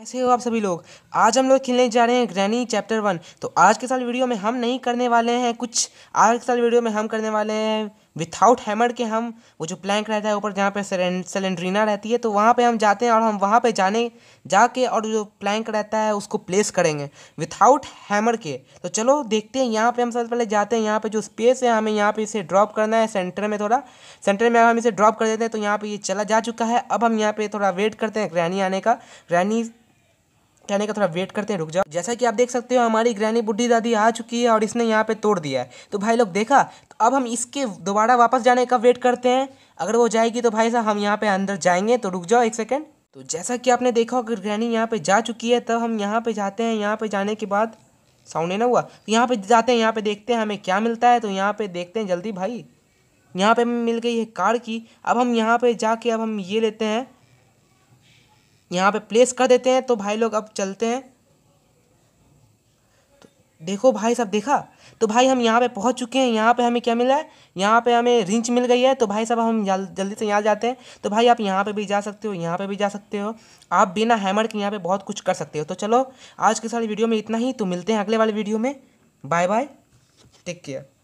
कैसे हो आप सभी लोग आज हम लोग खेलने जा रहे हैं ग्रैनी चैप्टर वन तो आज के साल वीडियो में हम नहीं करने वाले हैं कुछ आज के साल वीडियो में हम करने वाले हैं विथआउट हैमर के हम वो जो प्लैंक रहता है ऊपर जहाँ पे सिलेंड्रीना रहती है तो वहाँ पे हम जाते हैं और हम वहाँ पे जाने जाके और जो प्लैंक रहता है उसको प्लेस करेंगे विथाउट हैमर के तो चलो देखते हैं यहाँ पे हम सबसे पहले जाते हैं यहाँ पे जो स्पेस है हमें यहाँ पे इसे ड्रॉप करना है सेंटर में थोड़ा सेंटर में हम इसे ड्रॉप कर देते हैं तो यहाँ पर ये चला जा चुका है अब हम यहाँ पर थोड़ा वेट करते हैं ग्रैनी आने का ग्रैनी कहने का थोड़ा वेट करते हैं रुक जाओ जैसा कि आप देख सकते हो हमारी ग्रैनी बुढ़ी दादी आ चुकी है और इसने यहाँ पे तोड़ दिया है तो भाई लोग देखा तो अब हम इसके दोबारा वापस जाने का वेट करते हैं अगर वो जाएगी तो भाई साहब हम यहाँ पे अंदर जाएंगे तो रुक जाओ एक सेकेंड तो जैसा कि आपने देखा अगर ग्रैनी यहाँ पे जा चुकी है तब हम यहाँ पे जाते हैं यहाँ पे जाने के बाद साउंड ना हुआ तो यहाँ पे जाते हैं यहाँ पे देखते हैं हमें क्या मिलता है तो यहाँ पे देखते हैं जल्दी भाई यहाँ पे मिल गई है कार की अब हम यहाँ पे जाके अब हम ये लेते हैं यहाँ पे प्लेस कर देते हैं तो भाई लोग अब चलते हैं तो देखो भाई साहब देखा तो भाई हम यहाँ पे पहुँच चुके हैं यहाँ पे हमें क्या मिला है यहाँ पे हमें रिंच मिल गई है तो भाई साहब हम जल्दी से यहाँ जाते हैं तो भाई आप यहाँ पे भी जा सकते हो यहाँ पे भी जा सकते हो आप बिना हैमर के यहाँ पे बहुत कुछ कर सकते हो तो चलो आज के सारी वीडियो में इतना ही तो मिलते हैं अगले वाले वीडियो में बाय बाय टेक केयर